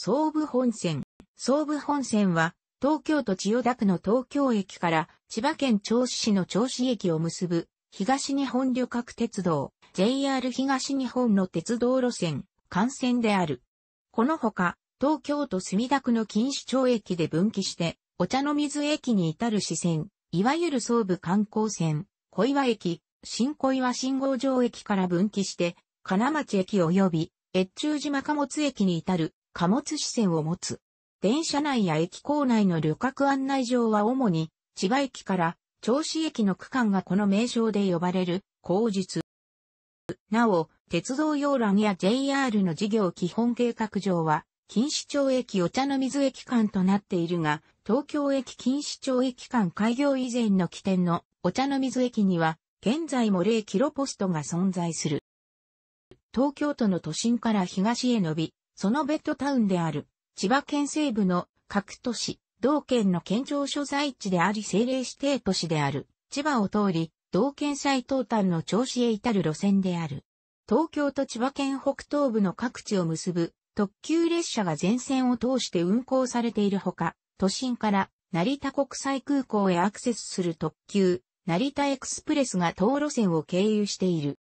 総武本線。総武本線は、東京都千代田区の東京駅から千葉県銚子市の銚子駅を結ぶ東日本旅客鉄道 JR 東日本の鉄道路線、幹線である。このほか、東京都墨田区の錦糸町駅で分岐して、お茶の水駅に至る支線、いわゆる総武観光線、小岩駅、新小岩信号場駅から分岐して、金町駅及び、越中島貨物駅に至る貨物支線を持つ。電車内や駅構内の旅客案内場は主に、千葉駅から銚子駅の区間がこの名称で呼ばれる、口実。なお、鉄道要欄や JR の事業基本計画上は、錦糸町駅お茶の水駅間となっているが、東京駅錦糸町駅間開業以前の起点のお茶の水駅には、現在も0キロポストが存在する。東京都の都心から東へ伸び、そのベッドタウンである、千葉県西部の各都市、同県の県庁所在地であり政令指定都市である、千葉を通り、同県最東端の調子へ至る路線である。東京と千葉県北東部の各地を結ぶ特急列車が全線を通して運行されているほか、都心から成田国際空港へアクセスする特急、成田エクスプレスが等路線を経由している。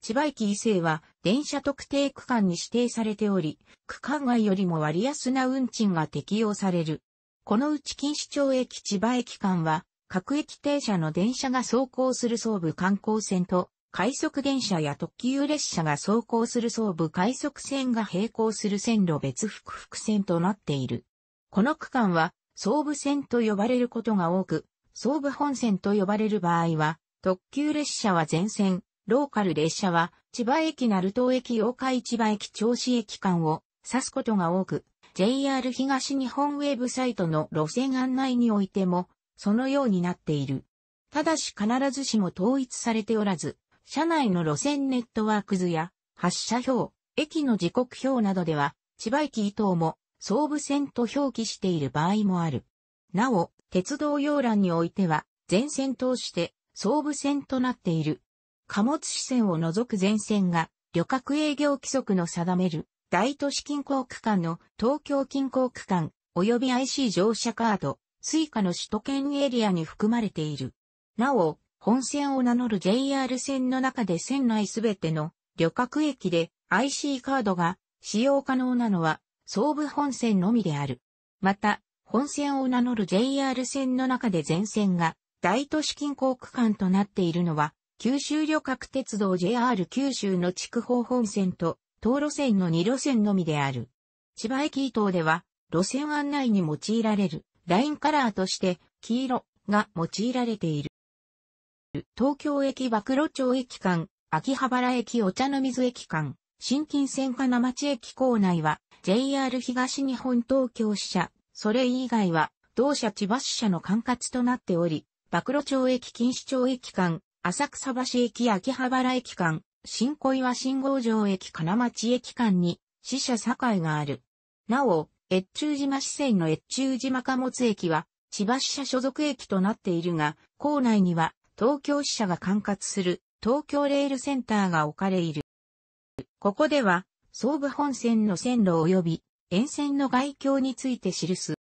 千葉駅伊勢は電車特定区間に指定されており、区間外よりも割安な運賃が適用される。このうち錦糸町駅千葉駅間は、各駅停車の電車が走行する総武観光線と、快速電車や特急列車が走行する総武快速線が並行する線路別複々線となっている。この区間は、総武線と呼ばれることが多く、総武本線と呼ばれる場合は、特急列車は全線、ローカル列車は、千葉駅鳴東駅八日市場駅銚子駅間を指すことが多く、JR 東日本ウェブサイトの路線案内においても、そのようになっている。ただし必ずしも統一されておらず、車内の路線ネットワーク図や、発車表、駅の時刻表などでは、千葉駅以東も、総武線と表記している場合もある。なお、鉄道要欄においては、全線通して、総武線となっている。貨物支線を除く全線が旅客営業規則の定める大都市近郊区間の東京近郊区間及び IC 乗車カード、スイカの首都圏エリアに含まれている。なお、本線を名乗る JR 線の中で線内すべての旅客駅で IC カードが使用可能なのは総武本線のみである。また、本線を名乗る JR 線の中で全線が大都市近郊区間となっているのは九州旅客鉄道 JR 九州の筑豊本線と、当路線の2路線のみである。千葉駅伊東では、路線案内に用いられる、ラインカラーとして、黄色が用いられている。東京駅馬露町駅間、秋葉原駅お茶の水駅間、新金線金町駅構内は、JR 東日本東京支社、それ以外は、同社千葉支社の管轄となっており、馬露町駅錦糸町駅間、浅草橋駅秋葉原駅間、新小岩信号場駅金町駅間に、死者境がある。なお、越中島支線の越中島貨物駅は、千葉支社所属駅となっているが、構内には、東京支社が管轄する、東京レールセンターが置かれいる。ここでは、総武本線の線路及び、沿線の外境について記す。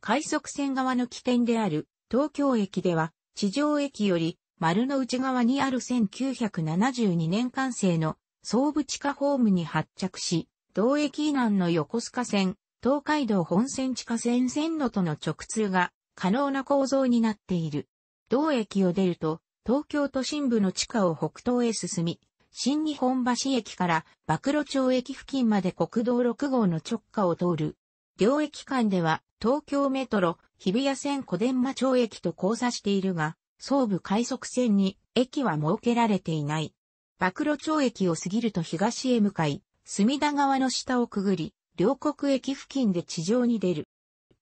快速線側の起点である、東京駅では、地上駅より、丸の内側にある1972年完成の総武地下ホームに発着し、同駅以南の横須賀線、東海道本線地下線線路との直通が可能な構造になっている。同駅を出ると、東京都心部の地下を北東へ進み、新日本橋駅から曝露町駅付近まで国道6号の直下を通る。両駅間では東京メトロ、日比谷線小伝馬町駅と交差しているが、総武快速線に駅は設けられていない。曝露町駅を過ぎると東へ向かい、隅田川の下をくぐり、両国駅付近で地上に出る。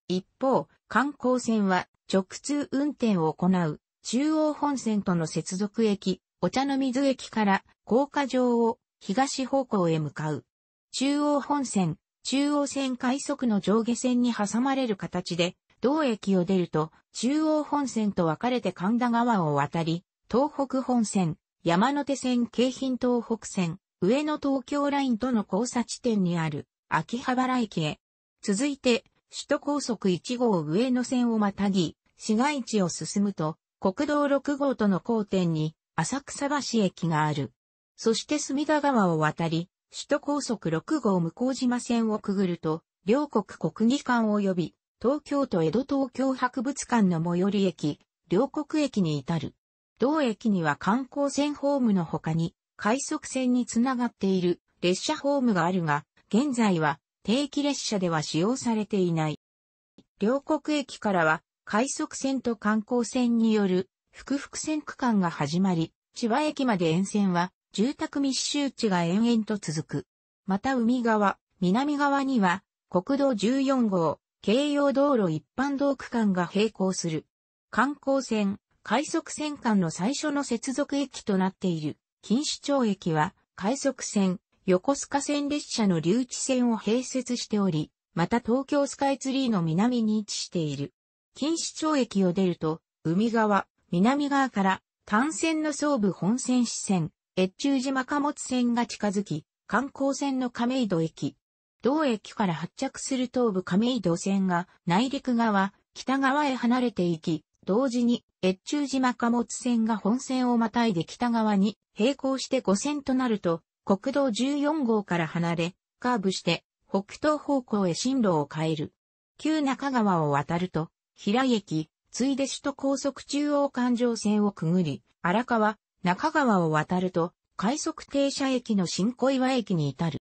一方、観光船は直通運転を行う中央本線との接続駅、お茶の水駅から高架上を東方向へ向かう。中央本線、中央線快速の上下線に挟まれる形で同駅を出ると、中央本線と分かれて神田川を渡り、東北本線、山手線京浜東北線、上野東京ラインとの交差地点にある、秋葉原駅へ。続いて、首都高速1号上野線をまたぎ、市街地を進むと、国道6号との交点に、浅草橋駅がある。そして隅田川を渡り、首都高速6号向島線をくぐると、両国国技館及び東京都江戸東京博物館の最寄り駅、両国駅に至る。同駅には観光船ホームの他に、快速線につながっている列車ホームがあるが、現在は定期列車では使用されていない。両国駅からは快速線と観光線による複々線区間が始まり、千葉駅まで沿線は住宅密集地が延々と続く。また海側、南側には国道14号、京葉道路一般道区間が並行する。観光船、快速船間の最初の接続駅となっている、錦糸町駅は、快速船、横須賀線列車の留置線を併設しており、また東京スカイツリーの南に位置している。錦糸町駅を出ると、海側、南側から、単線の総武本線支線、越中島貨物線が近づき、観光船の亀戸駅、同駅から発着する東武亀戸線が内陸側、北側へ離れていき、同時に越中島貨物線が本線をまたいで北側に並行して5線となると、国道14号から離れ、カーブして北東方向へ進路を変える。旧中川を渡ると、平駅、ついで首都高速中央環状線をくぐり、荒川、中川を渡ると、快速停車駅の新小岩駅に至る。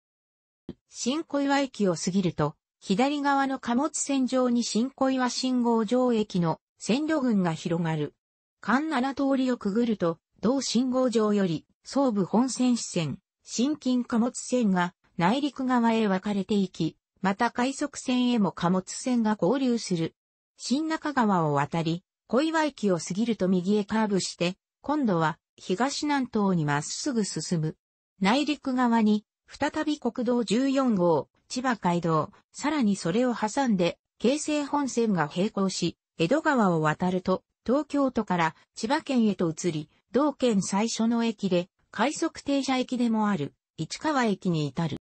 新小岩駅を過ぎると、左側の貨物線上に新小岩信号場駅の線路群が広がる。間7通りをくぐると、同信号場より、総武本線支線、新近貨物線が内陸側へ分かれていき、また快速線へも貨物線が合流する。新中川を渡り、小岩駅を過ぎると右へカーブして、今度は東南東にまっすぐ進む。内陸側に再び国道14号、千葉街道、さらにそれを挟んで、京成本線が並行し、江戸川を渡ると、東京都から千葉県へと移り、同県最初の駅で、快速停車駅でもある、市川駅に至る。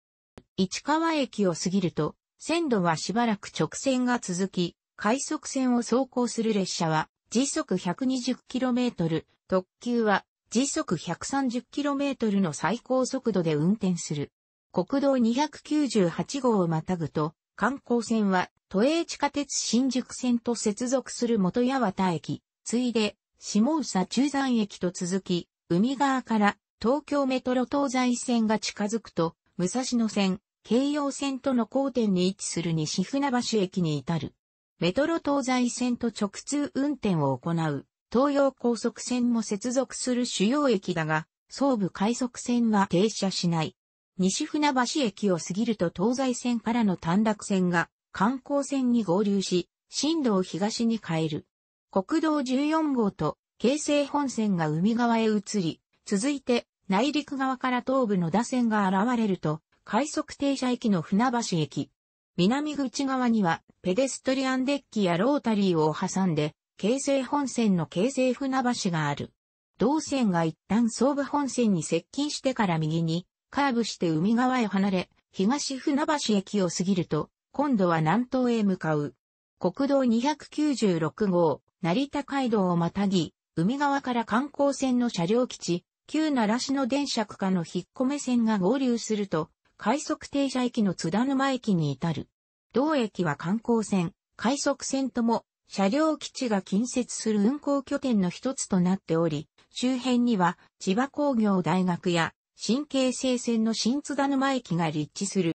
市川駅を過ぎると、線路はしばらく直線が続き、快速線を走行する列車は、時速 120km、特急は時速 130km の最高速度で運転する。国道298号をまたぐと、観光船は都営地下鉄新宿線と接続する元八幡駅、ついで、下佐中山駅と続き、海側から東京メトロ東西線が近づくと、武蔵野線、京葉線との交点に位置する西船橋駅に至る。メトロ東西線と直通運転を行う東洋高速線も接続する主要駅だが、総武快速線は停車しない。西船橋駅を過ぎると東西線からの短絡線が観光線に合流し、進路を東に変える。国道14号と京成本線が海側へ移り、続いて内陸側から東部の打線が現れると、快速停車駅の船橋駅。南口側にはペデストリアンデッキやロータリーを挟んで京成本線の京成船橋がある。同線が一旦総武本線に接近してから右に、カーブして海側へ離れ、東船橋駅を過ぎると、今度は南東へ向かう。国道296号、成田街道をまたぎ、海側から観光船の車両基地、旧奈良市の電車区間の引っ込め線が合流すると、快速停車駅の津田沼駅に至る。同駅は観光船、快速線とも車両基地が近接する運行拠点の一つとなっており、周辺には千葉工業大学や新京成線の新津田沼駅が立地する。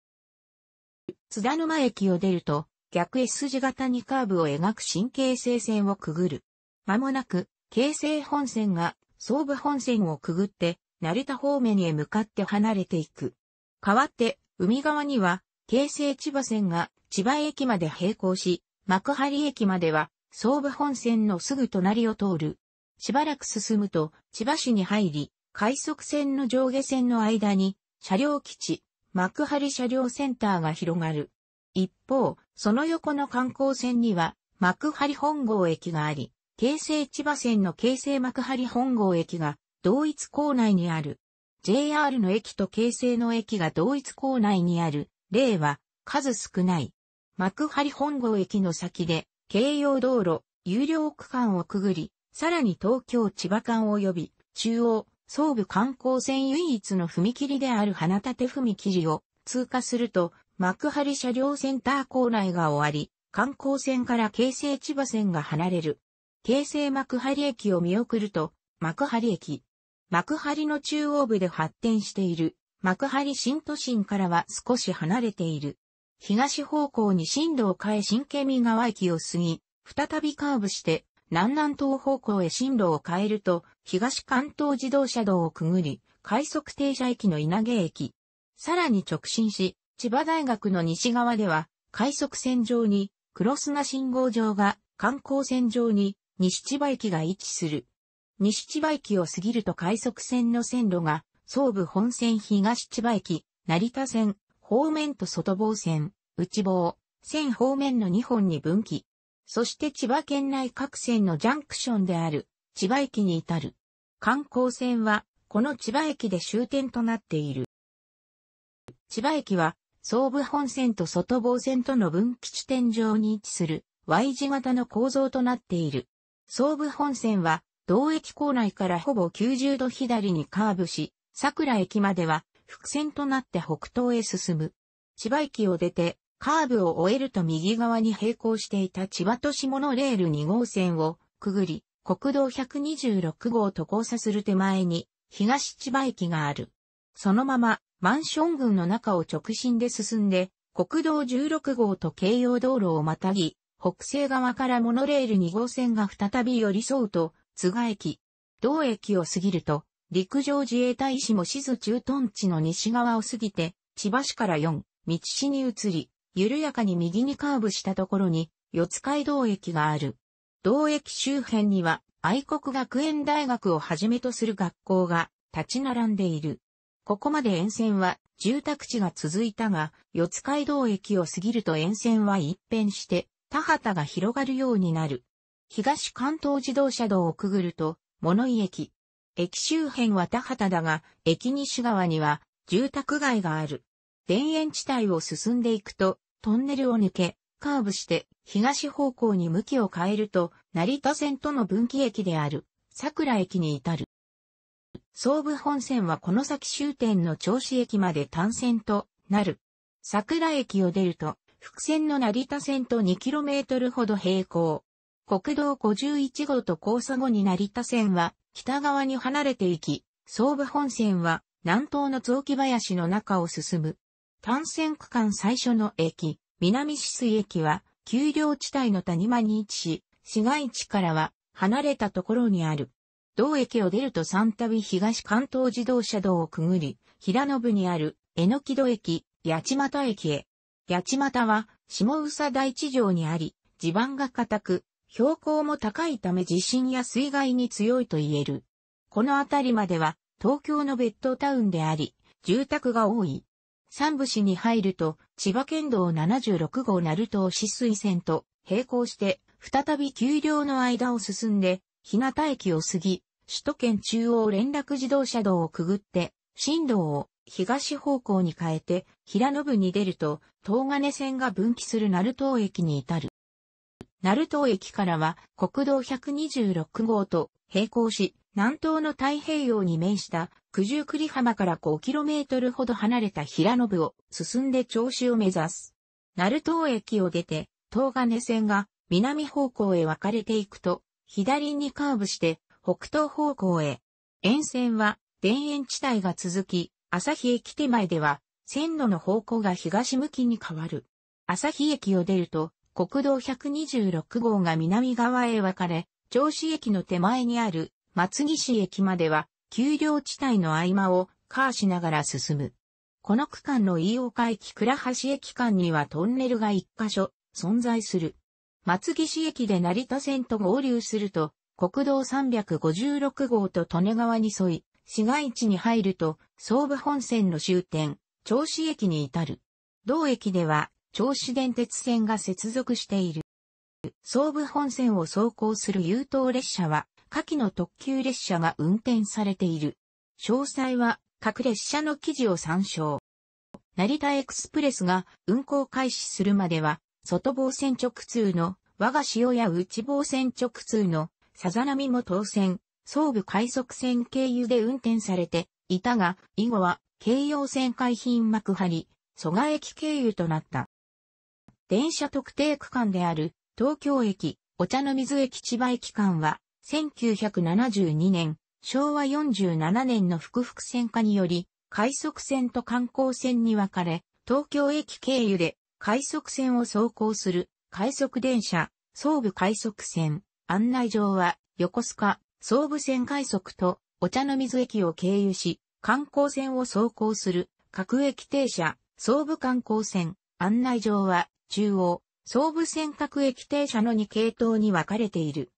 津田沼駅を出ると逆 S 字型にカーブを描く新京成線をくぐる。まもなく京成本線が総武本線をくぐって成田方面へ向かって離れていく。代わって海側には京成千葉線が千葉駅まで並行し、幕張駅までは、総武本線のすぐ隣を通る。しばらく進むと、千葉市に入り、快速線の上下線の間に、車両基地、幕張車両センターが広がる。一方、その横の観光線には、幕張本郷駅があり、京成千葉線の京成幕張本郷駅が同一構内にある。JR の駅と京成の駅が同一構内にある例は数少ない。幕張本郷駅の先で、京葉道路、有料区間をくぐり、さらに東京千葉間及び、中央、総武観光線唯一の踏切である花立踏切を通過すると、幕張車両センター構内が終わり、観光線から京成千葉線が離れる。京成幕張駅を見送ると、幕張駅。幕張の中央部で発展している、幕張新都心からは少し離れている。東方向に進路を変え新県見川駅を過ぎ、再びカーブして、南南東方向へ進路を変えると、東関東自動車道をくぐり、快速停車駅の稲毛駅。さらに直進し、千葉大学の西側では、快速線上に、クロスナ信号場が、観光線上に、西千葉駅が位置する。西千葉駅を過ぎると快速線の線路が、総武本線東千葉駅、成田線、方面と外房線、内房、線方面の2本に分岐。そして千葉県内各線のジャンクションである千葉駅に至る。観光線はこの千葉駅で終点となっている。千葉駅は総武本線と外房線との分岐地点上に位置する Y 字型の構造となっている。総武本線は同駅構内からほぼ90度左にカーブし、桜駅までは伏線となって北東へ進む。千葉駅を出て、カーブを終えると右側に並行していた千葉都市モノレール2号線をくぐり、国道126号と交差する手前に、東千葉駅がある。そのまま、マンション群の中を直進で進んで、国道16号と京葉道路をまたぎ、北西側からモノレール2号線が再び寄り添うと、津賀駅、道駅を過ぎると、陸上自衛隊士も静駐屯地の西側を過ぎて、千葉市から4、道市に移り、緩やかに右にカーブしたところに、四街道駅がある。道駅周辺には、愛国学園大学をはじめとする学校が立ち並んでいる。ここまで沿線は住宅地が続いたが、四街道駅を過ぎると沿線は一変して、田畑が広がるようになる。東関東自動車道をくぐると、物井駅、駅周辺は田畑だが、駅西側には住宅街がある。田園地帯を進んでいくと、トンネルを抜け、カーブして東方向に向きを変えると、成田線との分岐駅である、桜駅に至る。総武本線はこの先終点の銚子駅まで単線となる。桜駅を出ると、伏線の成田線と 2km ほど並行。国道51号と交差後に成田線は北側に離れていき、総武本線は南東の雑木林の中を進む。単線区間最初の駅、南止水駅は、丘陵地帯の谷間に位置し、市街地からは離れたところにある。同駅を出ると三度東関東自動車道をくぐり、平野部にある江ノ木戸駅、八幡駅へ。八幡は下宇佐大地上にあり、地盤が固く、標高も高いため地震や水害に強いと言える。この辺りまでは東京のベッドタウンであり、住宅が多い。三部市に入ると、千葉県道76号鳴門市水線と並行して、再び丘陵の間を進んで、日向駅を過ぎ、首都圏中央連絡自動車道をくぐって、新道を東方向に変えて、平野部に出ると、東金線が分岐する鳴門駅に至る。鳴門駅からは国道126号と並行し、南東の太平洋に面した九十九里浜から 5km ほど離れた平野部を進んで調子を目指す。鳴門駅を出て、東金線が南方向へ分かれていくと、左にカーブして北東方向へ。沿線は田園地帯が続き、旭駅手前では線路の方向が東向きに変わる。旭駅を出ると、国道126号が南側へ分かれ、銚子駅の手前にある松木市駅までは、丘陵地帯の合間をカーしながら進む。この区間の飯岡駅倉橋駅間にはトンネルが1箇所存在する。松木市駅で成田線と合流すると、国道356号と利根川に沿い、市街地に入ると、総武本線の終点、銚子駅に至る。同駅では、銚子電鉄線が接続している。総武本線を走行する優等列車は、下記の特急列車が運転されている。詳細は、各列車の記事を参照。成田エクスプレスが運行開始するまでは、外房線直通の我が潮や内房線直通のさざ波も当線、総武快速線経由で運転されていたが、以後は京葉線海浜幕張、蘇我駅経由となった。電車特定区間である東京駅、お茶の水駅千葉駅間は、1972年、昭和47年の複々線化により、快速線と観光線に分かれ、東京駅経由で快速線を走行する快速電車、総武快速線、案内場は横須賀、総武線快速とお茶の水駅を経由し、観光線を走行する各駅停車、総武観光線、案内状は中央、総武線各駅停車の2系統に分かれている。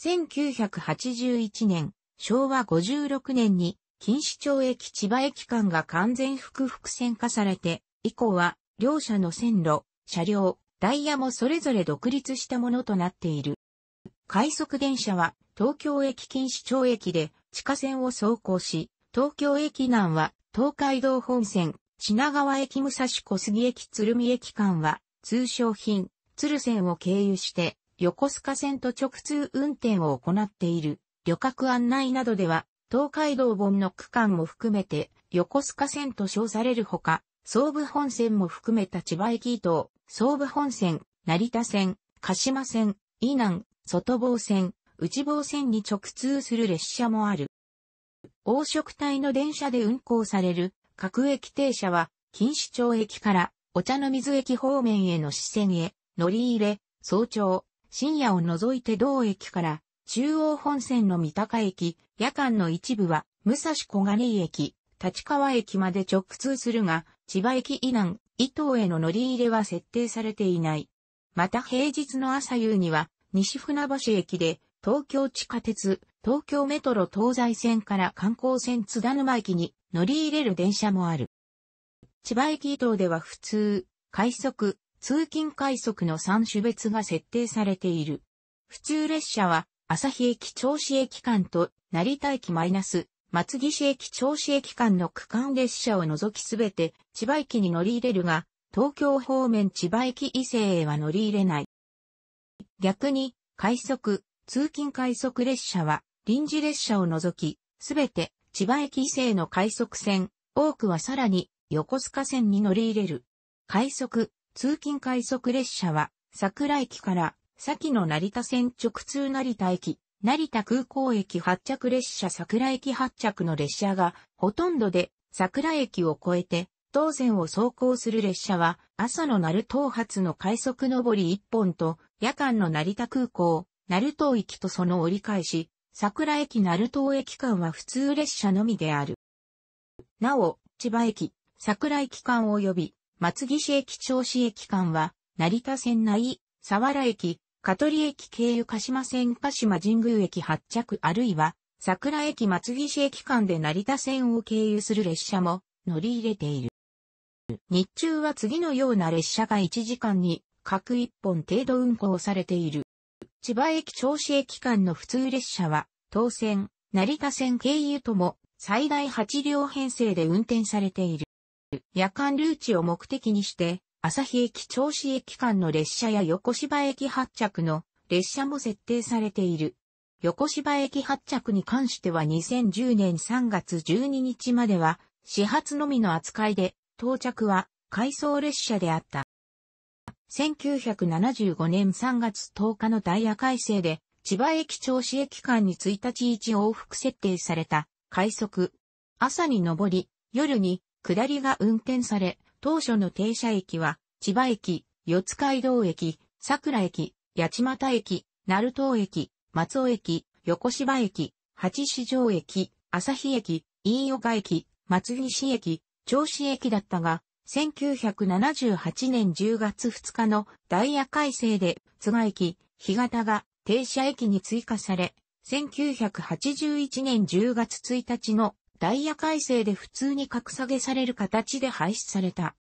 1981年、昭和56年に、錦糸町駅千葉駅間が完全複々線化されて、以降は、両社の線路、車両、ダイヤもそれぞれ独立したものとなっている。快速電車は、東京駅錦糸町駅で、地下線を走行し、東京駅南は、東海道本線、品川駅武蔵小杉駅鶴見駅間は、通商品、鶴線を経由して、横須賀線と直通運転を行っている、旅客案内などでは、東海道本の区間も含めて、横須賀線と称されるほか、総武本線も含めた千葉駅等、東、総武本線、成田線、鹿島線、伊南、外房線、内房線に直通する列車もある。黄色帯の電車で運行される各駅停車は、錦糸町駅からお茶の水駅方面への支線へ、乗り入れ、早朝、深夜を除いて同駅から中央本線の三鷹駅、夜間の一部は武蔵小金井駅、立川駅まで直通するが、千葉駅以南、伊東への乗り入れは設定されていない。また平日の朝夕には、西船橋駅で、東京地下鉄、東京メトロ東西線から観光線津田沼駅に乗り入れる電車もある。千葉駅移動では普通、快速、通勤快速の3種別が設定されている。普通列車は、朝日駅銚子駅間と、成田駅マイナス、松岸駅銚子駅間の区間列車を除きすべて、千葉駅に乗り入れるが、東京方面千葉駅伊勢へは乗り入れない。逆に、快速、通勤快速列車は、臨時列車を除き、すべて千葉駅勢への快速線、多くはさらに横須賀線に乗り入れる。快速、通勤快速列車は、桜駅から、先の成田線直通成田駅、成田空港駅発着列車桜駅発着の列車が、ほとんどで桜駅を越えて、東線を走行する列車は、朝の成東発の快速上り1本と、夜間の成田空港、成東行きとその折り返し、桜駅成東駅間は普通列車のみである。なお、千葉駅、桜駅間及び、松岸駅調子駅間は、成田線内、佐原駅、香取駅経由鹿島線鹿島神宮駅発着あるいは、桜駅松岸駅間で成田線を経由する列車も乗り入れている。日中は次のような列車が1時間に各1本程度運行されている。千葉駅調子駅間の普通列車は、当線、成田線経由とも最大8両編成で運転されている。夜間ルーチを目的にして、朝日駅調子駅間の列車や横芝駅発着の列車も設定されている。横芝駅発着に関しては2010年3月12日までは始発のみの扱いで到着は回送列車であった。1975年3月10日のダイヤ改正で千葉駅調子駅間に1日1往復設定された快速。朝に上り、夜に下りが運転され、当初の停車駅は、千葉駅、四街道駅、桜駅、八街駅、鳴門駅、松尾駅、横芝駅、八市城駅、朝日駅、飯岡駅、松西駅、銚子駅だったが、1978年10月2日のダイヤ改正で、津賀駅、日潟が停車駅に追加され、1981年10月1日のダイヤ改正で普通に格下げされる形で廃止された。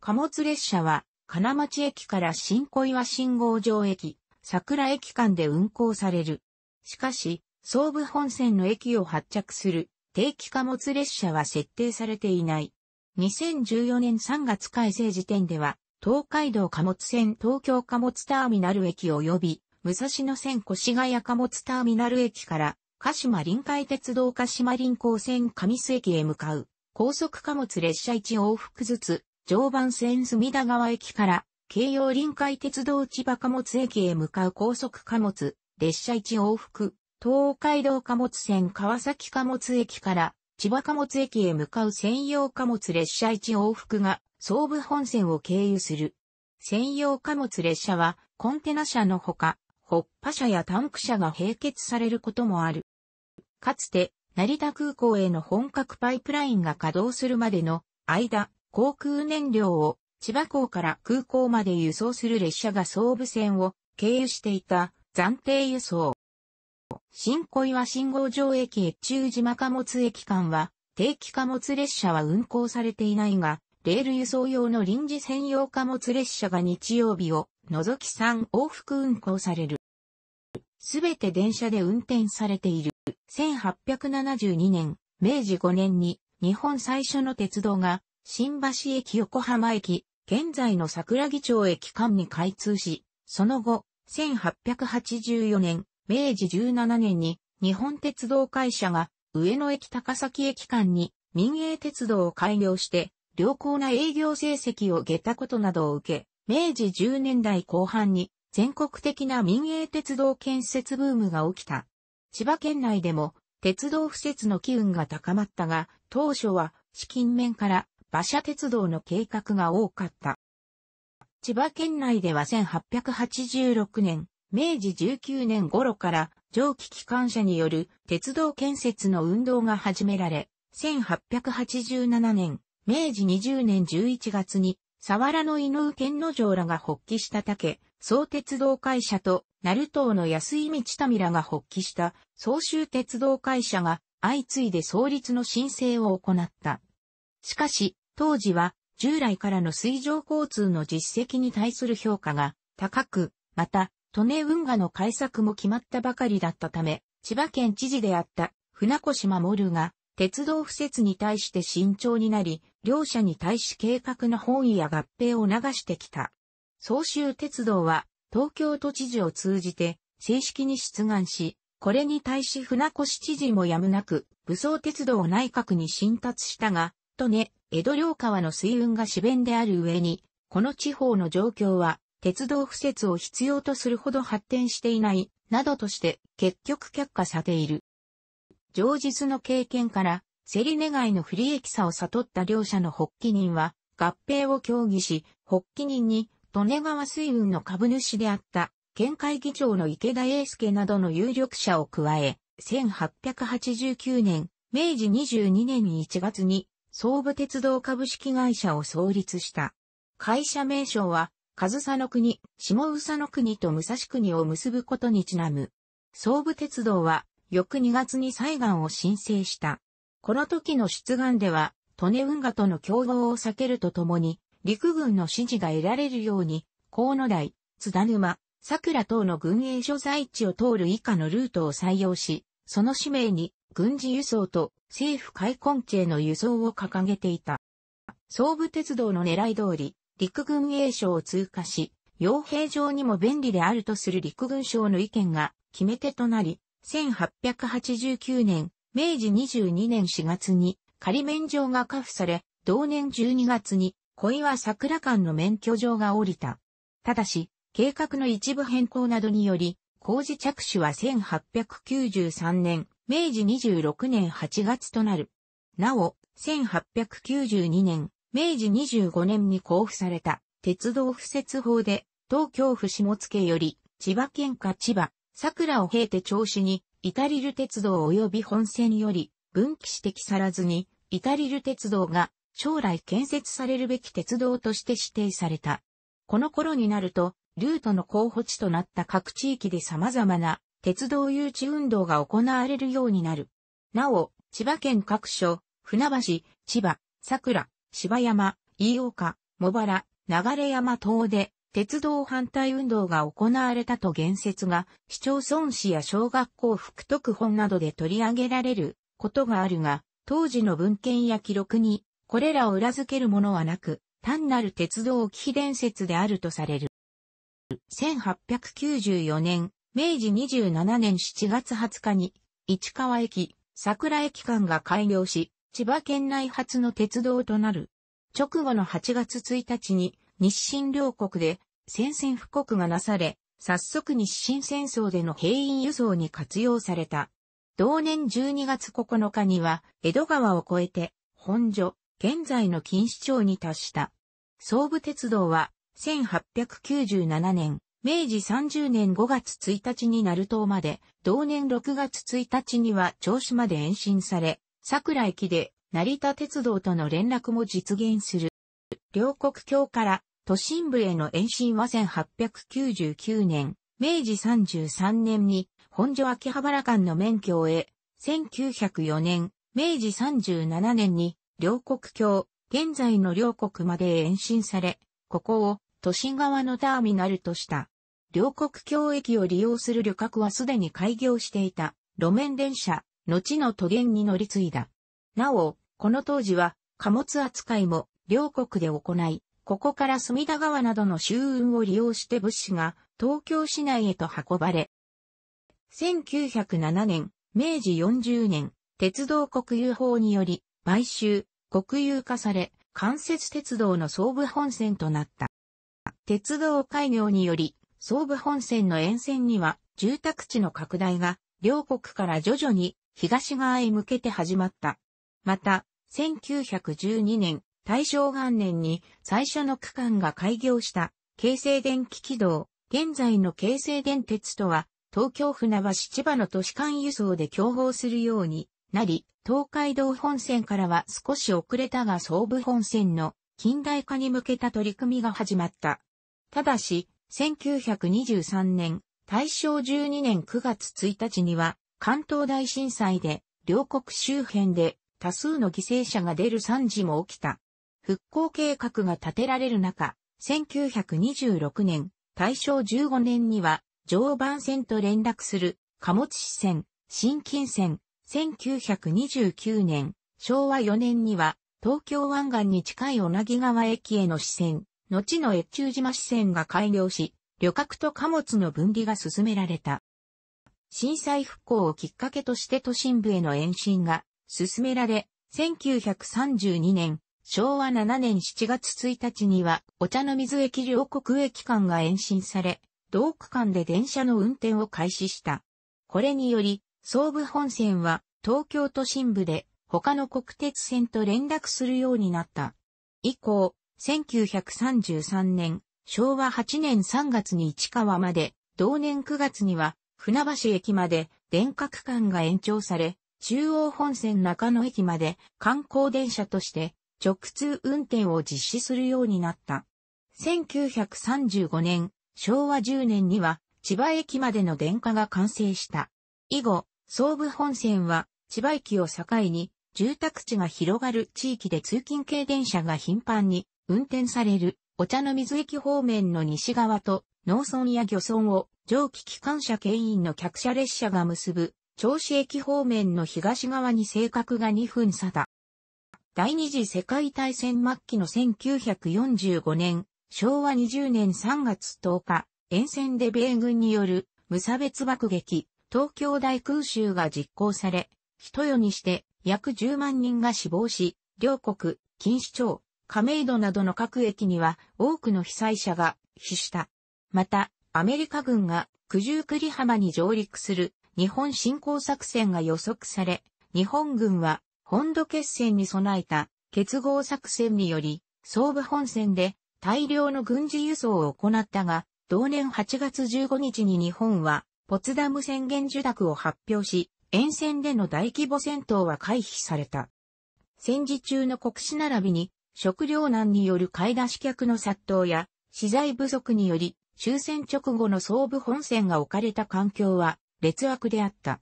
貨物列車は、金町駅から新小岩信号場駅、桜駅間で運行される。しかし、総武本線の駅を発着する定期貨物列車は設定されていない。2014年3月改正時点では、東海道貨物線東京貨物ターミナル駅及び、武蔵野線越谷貨物ターミナル駅から鹿島臨海鉄道鹿島臨港線上須駅へ向かう、高速貨物列車1往復ずつ、常磐線隅田川駅から、京葉臨海鉄道千葉貨物駅へ向かう高速貨物、列車1往復、東海道貨物線川崎貨物駅から、千葉貨物駅へ向かう専用貨物列車1往復が、総武本線を経由する。専用貨物列車は、コンテナ車のほか、発破車やタンク車が併結されることもある。かつて、成田空港への本格パイプラインが稼働するまでの間、航空燃料を千葉港から空港まで輸送する列車が総武線を経由していた暫定輸送。新小岩信号場駅越中島貨物駅間は、定期貨物列車は運行されていないが、レール輸送用の臨時専用貨物列車が日曜日を除き3往復運行される。すべて電車で運転されている。1872年、明治5年に日本最初の鉄道が新橋駅横浜駅、現在の桜木町駅間に開通し、その後、1884年、明治17年に日本鉄道会社が上野駅高崎駅間に民営鉄道を開業して良好な営業成績を下たことなどを受け、明治10年代後半に全国的な民営鉄道建設ブームが起きた。千葉県内でも鉄道敷設の機運が高まったが、当初は資金面から馬車鉄道の計画が多かった。千葉県内では1886年、明治19年頃から蒸気機関車による鉄道建設の運動が始められ、1887年、明治20年11月にワ原の井上県の城らが発起した竹、総鉄道会社と、鳴東の安井道民らが発起した総州鉄道会社が相次いで創立の申請を行った。しかし、当時は従来からの水上交通の実績に対する評価が高く、また、利根運河の開削も決まったばかりだったため、千葉県知事であった船越守が鉄道敷設に対して慎重になり、両者に対し計画の本意や合併を流してきた。総州鉄道は、東京都知事を通じて、正式に出願し、これに対し船越知事もやむなく、武装鉄道内閣に進達したが、とね、江戸両川の水運が主弁である上に、この地方の状況は、鉄道敷設を必要とするほど発展していない、などとして、結局却下さている。上述の経験から、競り願いの不利益さを悟った両者の発起人は、合併を協議し、発起人に、利根川水運の株主であった、県会議長の池田英介などの有力者を加え、1889年、明治22年1月に、総武鉄道株式会社を創立した。会社名称は、上佐の国、下宇佐の国と武蔵国を結ぶことにちなむ。総武鉄道は、翌2月に災害を申請した。この時の出願では、利根運河との競合を避けるとともに、陸軍の支持が得られるように、河野台、津田沼、桜等の軍営所在地を通る以下のルートを採用し、その使命に軍事輸送と政府開墾地への輸送を掲げていた。総武鉄道の狙い通り、陸軍営省を通過し、傭兵場にも便利であるとする陸軍省の意見が決め手となり、1889年、明治22年4月に仮免状が下付され、同年12月に小岩桜間の免許状が降りた。ただし、計画の一部変更などにより、工事着手は1893年、明治26年8月となる。なお、1892年、明治25年に交付された鉄道敷設法で、東京府下付より千葉県か千葉、桜を経て調子に、イタリル鉄道及び本線より、分岐してさらずに、イタリル鉄道が、将来建設されるべき鉄道として指定された。この頃になると、ルートの候補地となった各地域で様々な鉄道誘致運動が行われるようになる。なお、千葉県各所、船橋、千葉、桜、芝山、飯岡、茂原、流山等で鉄道反対運動が行われたと言説が、市町村市や小学校副特本などで取り上げられることがあるが、当時の文献や記録に、これらを裏付けるものはなく、単なる鉄道危機伝説であるとされる。1894年、明治27年7月20日に、市川駅、桜駅間が開業し、千葉県内初の鉄道となる。直後の8月1日に、日清両国で宣戦布告がなされ、早速日清戦争での兵員輸送に活用された。同年12月9日には、江戸川を越えて、本所、現在の錦糸町に達した。総武鉄道は、1897年、明治30年5月1日に鳴門まで、同年6月1日には銚子まで延伸され、桜駅で成田鉄道との連絡も実現する。両国境から都心部への延伸は1899年、明治33年に本所秋葉原間の免許を得、1904年、明治37年に両国橋、現在の両国まで延伸され、ここを都心側のターミナルとした。両国橋駅を利用する旅客はすでに開業していた路面電車、後の都電に乗り継いだ。なお、この当時は貨物扱いも両国で行い、ここから隅田川などの周運を利用して物資が東京市内へと運ばれ、1907年、明治40年、鉄道国有法により、買収、国有化され、関節鉄道の総武本線となった。鉄道開業により、総武本線の沿線には、住宅地の拡大が、両国から徐々に東側へ向けて始まった。また、1912年、大正元年に最初の区間が開業した京成電気軌道、現在の京成電鉄とは、東京船橋千葉の都市間輸送で競合するようになり、東海道本線からは少し遅れたが総武本線の近代化に向けた取り組みが始まった。ただし、1923年、大正12年9月1日には、関東大震災で、両国周辺で多数の犠牲者が出る惨事も起きた。復興計画が立てられる中、1926年、大正15年には、常磐線と連絡する貨物支線、新金線、1929年、昭和4年には、東京湾岸に近い小名木川駅への支線、後の越中島支線が開業し、旅客と貨物の分離が進められた。震災復興をきっかけとして都心部への延伸が進められ、1932年、昭和7年7月1日には、お茶の水駅両国駅間が延伸され、同区間で電車の運転を開始した。これにより、総武本線は東京都心部で他の国鉄線と連絡するようになった。以降、1933年、昭和8年3月に市川まで、同年9月には船橋駅まで電化区間が延長され、中央本線中野駅まで観光電車として直通運転を実施するようになった。1935年、昭和10年には、千葉駅までの電化が完成した。以後、総武本線は、千葉駅を境に、住宅地が広がる地域で通勤系電車が頻繁に運転される、お茶の水駅方面の西側と、農村や漁村を蒸気機関車牽引の客車列車が結ぶ、銚子駅方面の東側に正確が2分差だ。第二次世界大戦末期の1945年、昭和20年3月10日、沿線で米軍による無差別爆撃、東京大空襲が実行され、一夜にして約10万人が死亡し、両国、錦糸町、亀戸などの各駅には多くの被災者が死した。また、アメリカ軍が九十九里浜に上陸する日本侵攻作戦が予測され、日本軍は本土決戦に備えた結合作戦により、総武本線で大量の軍事輸送を行ったが、同年8月15日に日本は、ポツダム宣言受諾を発表し、沿線での大規模戦闘は回避された。戦時中の国士並びに、食糧難による買い出し客の殺到や、資材不足により、終戦直後の総武本線が置かれた環境は、劣悪であった。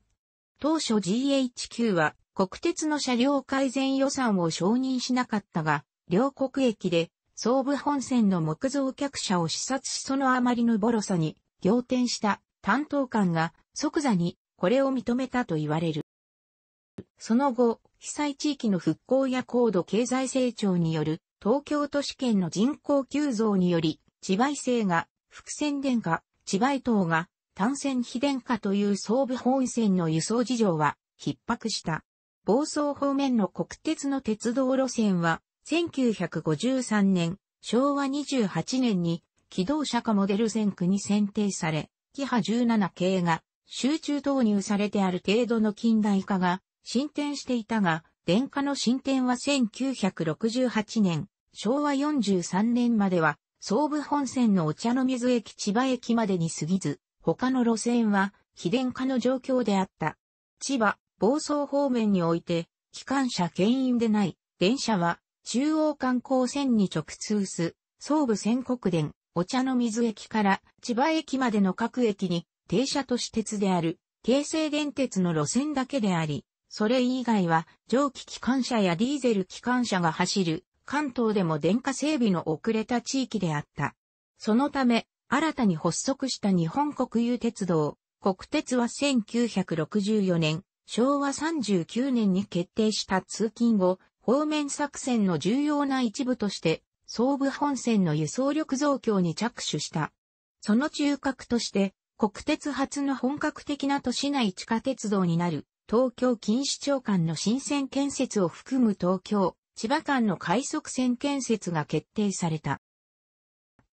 当初 GHQ は、国鉄の車両改善予算を承認しなかったが、両国駅で総武本線の木造客車を視察しそのあまりのボロさに仰天した担当官が即座にこれを認めたと言われる。その後、被災地域の復興や高度経済成長による東京都市圏の人口急増により、千葉伊が、伏線殿下、千葉伊が、単線非殿下という総武本線の輸送事情は、逼迫した。暴走方面の国鉄の鉄道路線は、1953年、昭和28年に、機動車化モデル線区に選定され、キハ17系が集中投入されてある程度の近代化が進展していたが、電化の進展は1968年、昭和43年までは、総武本線のお茶の水駅千葉駅までに過ぎず、他の路線は、非電化の状況であった。千葉、房総方面において、機関車牽引でない電車は、中央観光線に直通す、総武線国電、お茶の水駅から千葉駅までの各駅に停車都市鉄である、京成電鉄の路線だけであり、それ以外は蒸気機関車やディーゼル機関車が走る、関東でも電化整備の遅れた地域であった。そのため、新たに発足した日本国有鉄道、国鉄は1964年、昭和39年に決定した通勤後、方面作戦の重要な一部として、総武本線の輸送力増強に着手した。その中核として、国鉄初の本格的な都市内地下鉄道になる、東京近市長間の新線建設を含む東京、千葉間の快速線建設が決定された。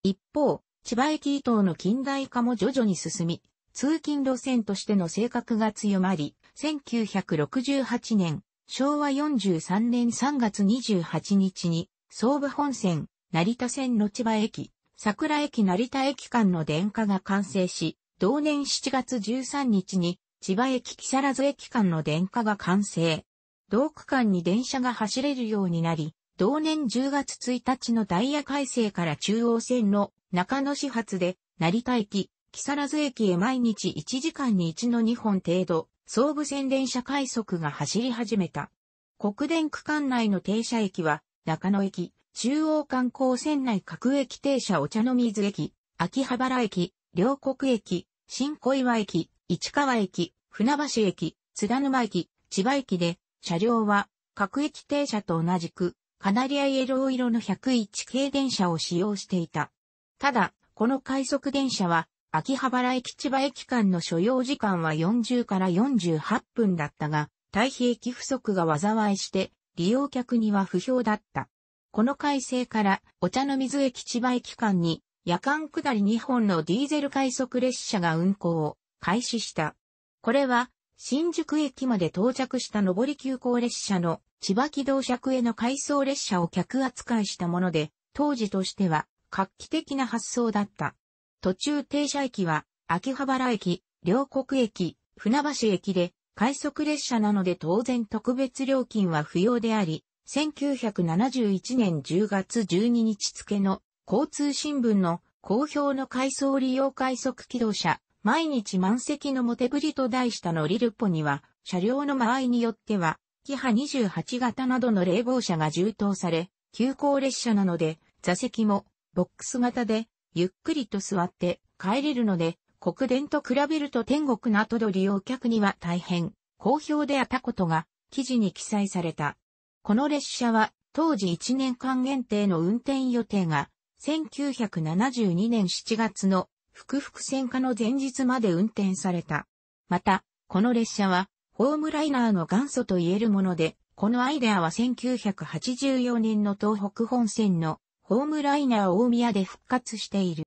一方、千葉駅以東の近代化も徐々に進み、通勤路線としての性格が強まり、1968年、昭和43年3月28日に、総武本線、成田線の千葉駅、桜駅成田駅間の電化が完成し、同年7月13日に、千葉駅木更津駅間の電化が完成。同区間に電車が走れるようになり、同年10月1日のダイヤ改正から中央線の中野始発で、成田駅、木更津駅へ毎日1時間に1の2本程度、総武線電車快速が走り始めた。国電区間内の停車駅は、中野駅、中央観光線内各駅停車お茶の水駅、秋葉原駅、両国駅、新小岩駅、市川駅、船橋駅、津田沼駅、千葉駅で、車両は各駅停車と同じく、カナリアイエロー色の101系電車を使用していた。ただ、この快速電車は秋葉原駅千葉駅間の所要時間は40から48分だったが、対比駅不足が災いして、利用客には不評だった。この改正から、お茶の水駅千葉駅間に、夜間下り2本のディーゼル快速列車が運行を開始した。これは、新宿駅まで到着した上り急行列車の千葉機動尺への回送列車を客扱いしたもので、当時としては画期的な発想だった。途中停車駅は、秋葉原駅、両国駅、船橋駅で、快速列車なので当然特別料金は不要であり、1971年10月12日付の交通新聞の公表の回送利用快速機動車、毎日満席のモテブリと題した乗リルポには、車両の間合いによっては、キハ28型などの冷房車が充当され、急行列車なので、座席もボックス型で、ゆっくりと座って帰れるので、国電と比べると天国などの利用客には大変好評であったことが記事に記載された。この列車は当時1年間限定の運転予定が1972年7月の福々線化の前日まで運転された。また、この列車はホームライナーの元祖と言えるもので、このアイデアは1984年の東北本線のホームライナー大宮で復活している。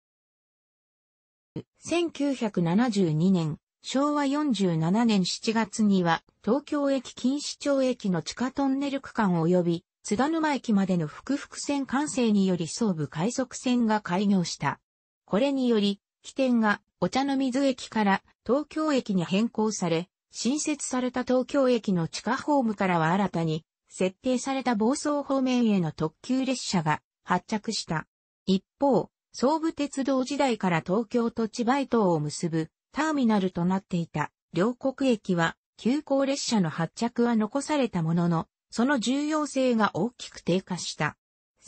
1972年、昭和47年7月には、東京駅錦糸町駅の地下トンネル区間及び、津田沼駅までの複々線完成により総武快速線が開業した。これにより、起点がお茶の水駅から東京駅に変更され、新設された東京駅の地下ホームからは新たに、設定された房総方面への特急列車が発着した。一方、総武鉄道時代から東京と千葉伊東を結ぶターミナルとなっていた両国駅は急行列車の発着は残されたものの、その重要性が大きく低下した。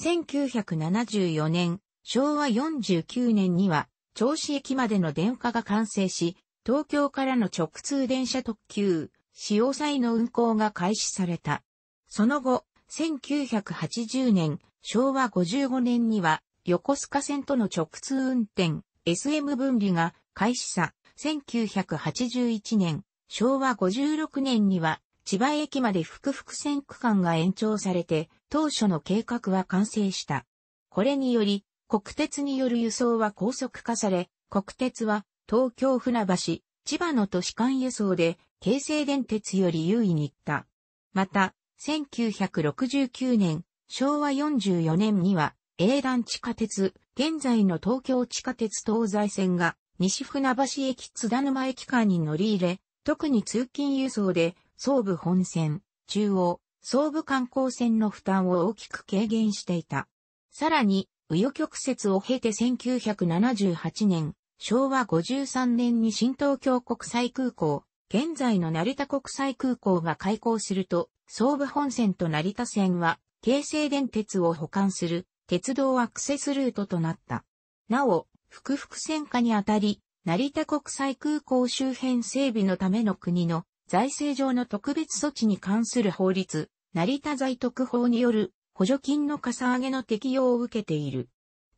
1974年、昭和49年には、銚子駅までの電化が完成し、東京からの直通電車特急、使用際の運行が開始された。その後、1980年、昭和55年には横須賀線との直通運転 SM 分離が開始さ、1981年、昭和56年には千葉駅まで複々線区間が延長されて、当初の計画は完成した。これにより、国鉄による輸送は高速化され、国鉄は東京船橋、千葉の都市間輸送で、京成電鉄より優位に行った。また、1969年、昭和44年には、A 団地下鉄、現在の東京地下鉄東西線が、西船橋駅津田沼駅間に乗り入れ、特に通勤輸送で、総武本線、中央、総武観光線の負担を大きく軽減していた。さらに、右与曲折を経て1978年、昭和53年に新東京国際空港、現在の成田国際空港が開港すると、総武本線と成田線は京成電鉄を補完する鉄道アクセスルートとなった。なお、福々線下にあたり、成田国際空港周辺整備のための国の財政上の特別措置に関する法律、成田在特法による補助金のかさ上げの適用を受けている。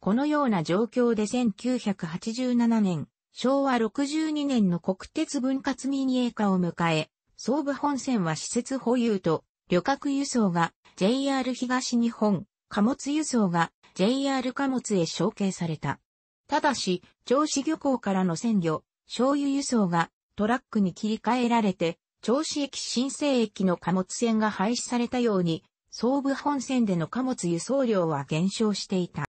このような状況で1987年、昭和62年の国鉄分割民営化を迎え、総武本線は施設保有と旅客輸送が JR 東日本、貨物輸送が JR 貨物へ承継された。ただし、銚子漁港からの鮮魚、醤油輸送がトラックに切り替えられて、銚子駅新生駅の貨物船が廃止されたように、総武本線での貨物輸送量は減少していた。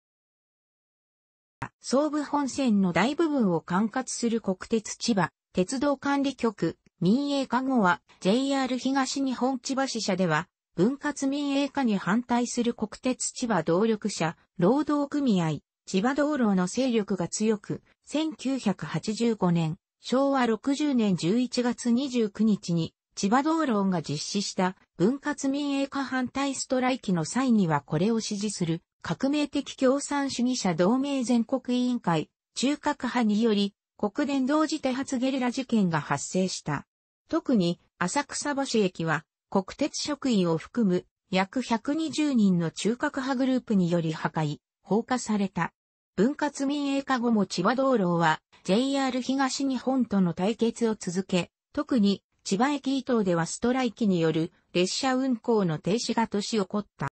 総武本線の大部分を管轄する国鉄千葉、鉄道管理局、民営化後は JR 東日本千葉支社では分割民営化に反対する国鉄千葉動力車、労働組合、千葉道路の勢力が強く、1985年、昭和60年11月29日に、千葉道路が実施した分割民営化反対ストライキの際にはこれを支持する革命的共産主義者同盟全国委員会、中核派により、国連同時手発ゲリラ事件が発生した。特に、浅草橋駅は、国鉄職員を含む約120人の中核派グループにより破壊、放火された。分割民営化後も千葉道路は JR 東日本との対決を続け、特に千葉駅伊東ではストライキによる列車運行の停止が年起こった。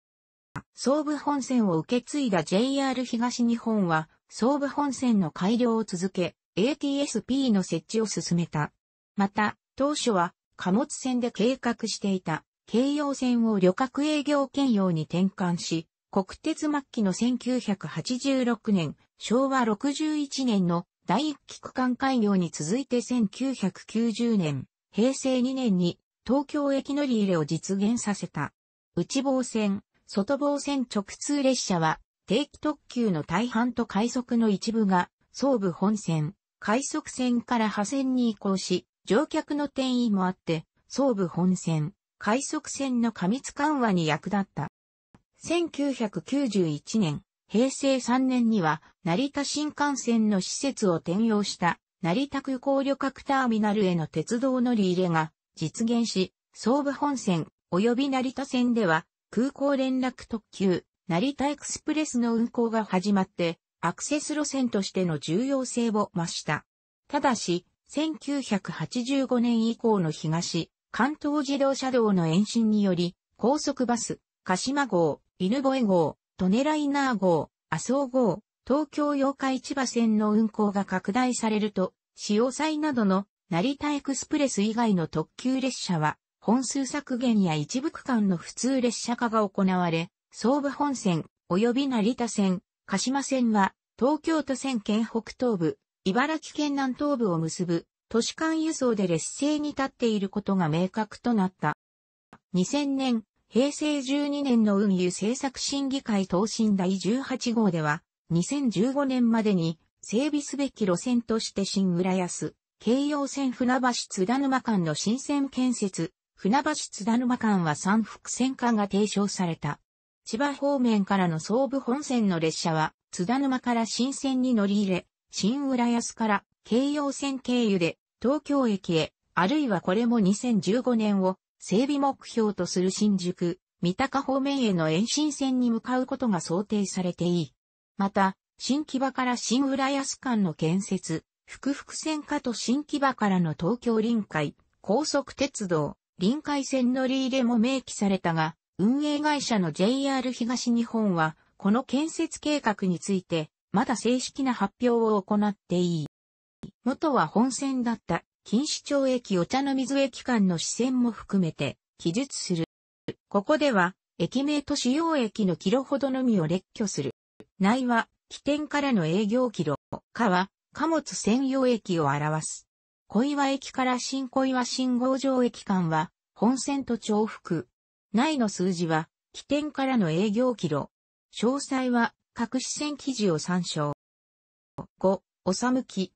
総武本線を受け継いだ JR 東日本は総武本線の改良を続け、ATSP の設置を進めた。また、当初は貨物船で計画していた京葉線を旅客営業兼用に転換し、国鉄末期の1986年、昭和61年の第一期区間開業に続いて1990年、平成2年に東京駅乗り入れを実現させた。内房線、外房線直通列車は定期特急の大半と快速の一部が総武本線、快速線から破線に移行し、乗客の転移もあって、総武本線、快速線の過密緩和に役立った。1991年、平成3年には、成田新幹線の施設を転用した、成田空港旅客ターミナルへの鉄道乗り入れが実現し、総武本線及び成田線では、空港連絡特急、成田エクスプレスの運行が始まって、アクセス路線としての重要性を増した。ただし、1985年以降の東、関東自動車道の延伸により、高速バス、鹿島号、犬越号、舎ネライナー号、麻生号、東京八日市場線の運行が拡大されると、潮祭などの成田エクスプレス以外の特急列車は、本数削減や一部区間の普通列車化が行われ、総武本線、及び成田線、鹿島線は、東京都線県北東部、茨城県南東部を結ぶ都市間輸送で劣勢に立っていることが明確となった。2000年、平成12年の運輸政策審議会答申第18号では、2015年までに整備すべき路線として新浦安、京葉線船橋津田沼間の新線建設、船橋津田沼間は三福線間が提唱された。千葉方面からの総武本線の列車は津田沼から新線に乗り入れ、新浦安から京葉線経由で東京駅へ、あるいはこれも2015年を整備目標とする新宿、三鷹方面への延伸線に向かうことが想定されていい。また、新木場から新浦安間の建設、福々線化と新木場からの東京臨海、高速鉄道、臨海線乗り入れも明記されたが、運営会社の JR 東日本は、この建設計画について、まだ正式な発表を行っていい。元は本線だった錦糸町駅お茶の水駅間の支線も含めて記述する。ここでは駅名と主要駅のキロほどのみを列挙する。内は起点からの営業キロ、かは貨物専用駅を表す。小岩駅から新小岩信号場駅間は本線と重複。内の数字は起点からの営業キロ。詳細は各視線記事を参照。5、おさむき。